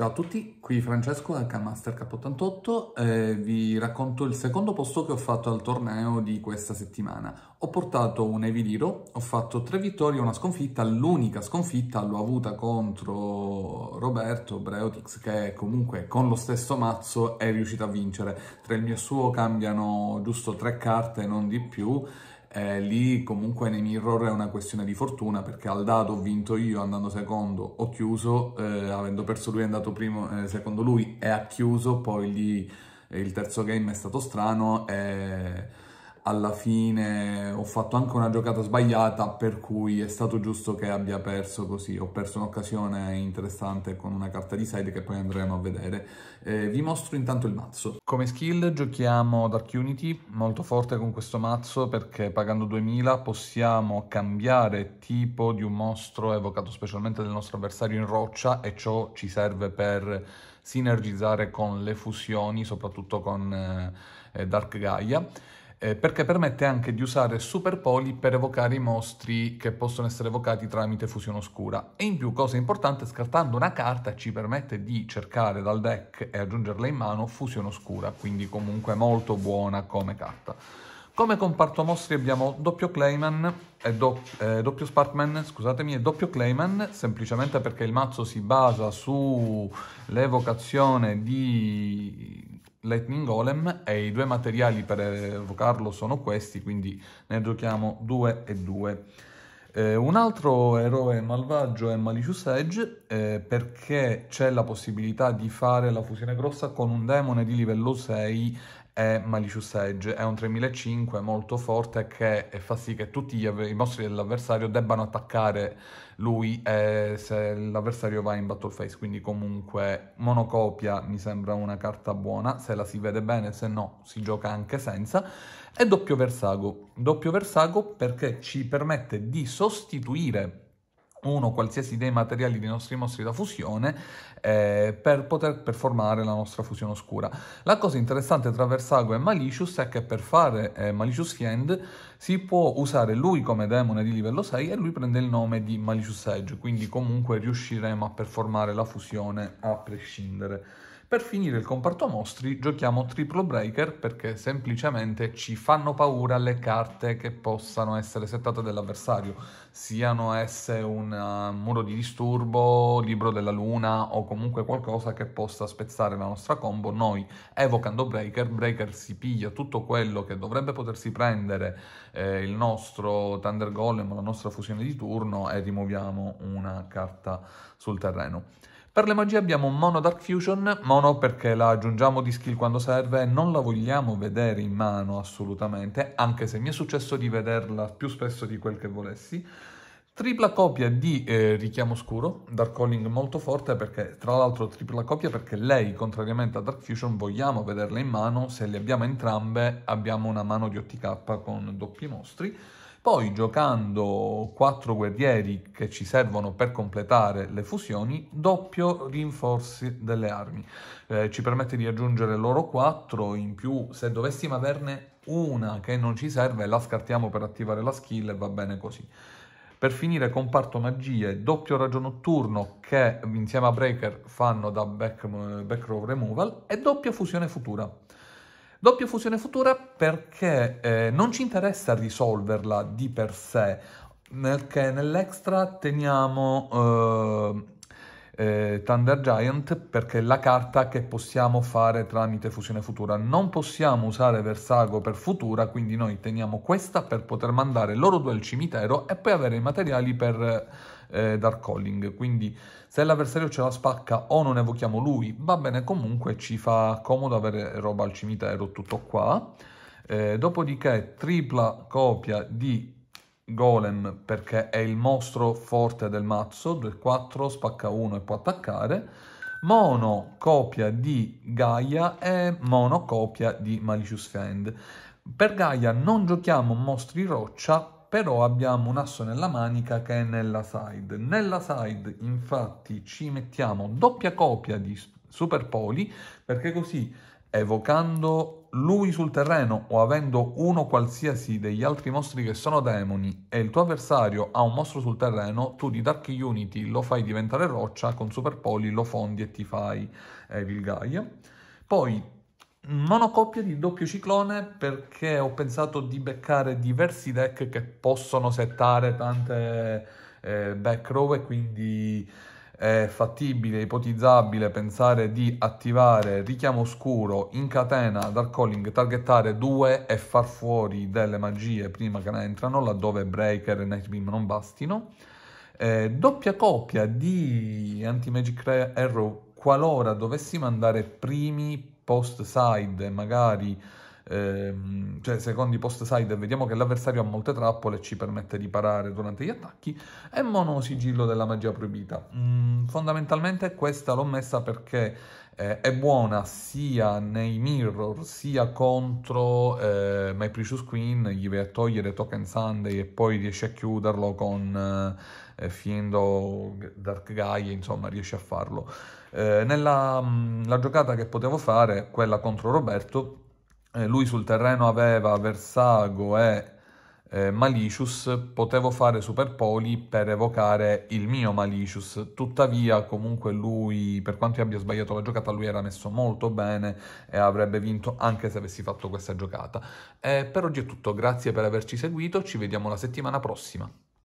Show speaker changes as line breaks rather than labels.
Ciao a tutti, qui Francesco HMasterK88, eh, vi racconto il secondo posto che ho fatto al torneo di questa settimana. Ho portato un Eviliro, ho fatto tre vittorie e una sconfitta, l'unica sconfitta l'ho avuta contro Roberto Breotix che comunque con lo stesso mazzo è riuscito a vincere. Tra il mio e suo cambiano giusto tre carte, non di più, eh, lì comunque nei mirror è una questione di fortuna perché al dato ho vinto io andando secondo, ho chiuso, eh, avendo perso lui è andato primo, eh, secondo lui e ha chiuso, poi lì eh, il terzo game è stato strano. Eh, alla fine ho fatto anche una giocata sbagliata per cui è stato giusto che abbia perso così, ho perso un'occasione interessante con una carta di side che poi andremo a vedere. Eh, vi mostro intanto il mazzo. Come skill giochiamo Dark Unity, molto forte con questo mazzo perché pagando 2000 possiamo cambiare tipo di un mostro evocato specialmente dal nostro avversario in roccia e ciò ci serve per sinergizzare con le fusioni, soprattutto con eh, Dark Gaia eh, perché permette anche di usare superpoli per evocare i mostri che possono essere evocati tramite fusione oscura. E in più, cosa importante, scartando una carta ci permette di cercare dal deck e aggiungerla in mano fusione oscura, quindi comunque molto buona come carta. Come comparto mostri abbiamo doppio Clayman e do, eh, doppio Sparkman, scusatemi, e doppio Clayman, semplicemente perché il mazzo si basa sull'evocazione di Lightning Golem e i due materiali per evocarlo sono questi, quindi ne giochiamo due e due. Eh, un altro eroe malvagio è Malicious Edge eh, perché c'è la possibilità di fare la fusione grossa con un demone di livello 6 è Malicious Edge, è un 3005 molto forte che eh, fa sì che tutti gli, i mostri dell'avversario debbano attaccare lui eh, se l'avversario va in battle phase, quindi comunque monocopia mi sembra una carta buona, se la si vede bene, se no si gioca anche senza e doppio versago. Doppio versago perché ci permette di sostituire uno qualsiasi dei materiali dei nostri mostri da fusione eh, per poter performare la nostra fusione oscura. La cosa interessante tra Versago e Malicious è che per fare eh, Malicious Fiend si può usare lui come demone di livello 6 e lui prende il nome di Malicious Edge, quindi comunque riusciremo a performare la fusione a prescindere. Per finire il comparto mostri giochiamo triplo breaker perché semplicemente ci fanno paura le carte che possano essere settate dall'avversario, siano esse un uh, muro di disturbo, libro della luna o comunque qualcosa che possa spezzare la nostra combo. Noi evocando breaker, breaker si piglia tutto quello che dovrebbe potersi prendere eh, il nostro Thunder Golem, la nostra fusione di turno e rimuoviamo una carta sul terreno. Per le magie abbiamo Mono Dark Fusion, Mono perché la aggiungiamo di skill quando serve, non la vogliamo vedere in mano assolutamente, anche se mi è successo di vederla più spesso di quel che volessi. Tripla copia di eh, Richiamo Scuro, Dark Calling molto forte perché, tra l'altro, tripla copia perché lei, contrariamente a Dark Fusion, vogliamo vederla in mano, se le abbiamo entrambe abbiamo una mano di OTK con doppi mostri. Poi giocando 4 guerrieri che ci servono per completare le fusioni, doppio rinforzi delle armi. Eh, ci permette di aggiungere loro 4, in più se dovessimo averne una che non ci serve la scartiamo per attivare la skill e va bene così per finire comparto magie, doppio raggio notturno che insieme a Breaker fanno da back, eh, back row removal e doppia fusione futura. Doppia fusione futura perché eh, non ci interessa risolverla di per sé, perché nell'extra teniamo eh, eh, Thunder Giant perché è la carta che possiamo fare tramite fusione futura. Non possiamo usare Versago per futura, quindi noi teniamo questa per poter mandare loro due al cimitero e poi avere i materiali per eh, Dark Calling. Quindi se l'avversario ce la spacca o non evochiamo lui, va bene comunque, ci fa comodo avere roba al cimitero, tutto qua. Eh, dopodiché tripla copia di Golem perché è il mostro forte del mazzo, 2-4, spacca 1 e può attaccare, mono copia di Gaia e mono copia di Malicious Fend. Per Gaia non giochiamo mostri roccia però abbiamo un asso nella manica che è nella side. Nella side infatti ci mettiamo doppia copia di Super Poli perché così evocando lui sul terreno o avendo uno qualsiasi degli altri mostri che sono demoni e il tuo avversario ha un mostro sul terreno, tu di Dark Unity lo fai diventare roccia, con Super Poli lo fondi e ti fai Evil eh, Gaia. Poi monocoppia di doppio ciclone perché ho pensato di beccare diversi deck che possono settare tante eh, back row e quindi è fattibile, ipotizzabile pensare di attivare richiamo oscuro in catena Dark Calling, targettare due e far fuori delle magie prima che ne entrano laddove Breaker e night beam non bastino. Eh, doppia coppia di Anti-Magic Arrow qualora dovessimo andare primi post side magari ehm, cioè secondi post side vediamo che l'avversario ha molte trappole e ci permette di parare durante gli attacchi e mono sigillo della magia proibita mm, fondamentalmente questa l'ho messa perché eh, è buona sia nei mirror sia contro eh, My Precious Queen gli vai a togliere Token Sunday e poi riesci a chiuderlo con eh, Fiendo Dark Guy insomma riesci a farlo eh, nella mh, mm, giocata che potevo fare, quella contro Roberto, eh, lui sul terreno aveva Versago e eh, Malicious, potevo fare Super Poli per evocare il mio Malicious, tuttavia comunque lui, per quanto io abbia sbagliato la giocata, lui era messo molto bene e avrebbe vinto anche se avessi fatto questa giocata. Eh, per oggi è tutto, grazie per averci seguito, ci vediamo la settimana prossima.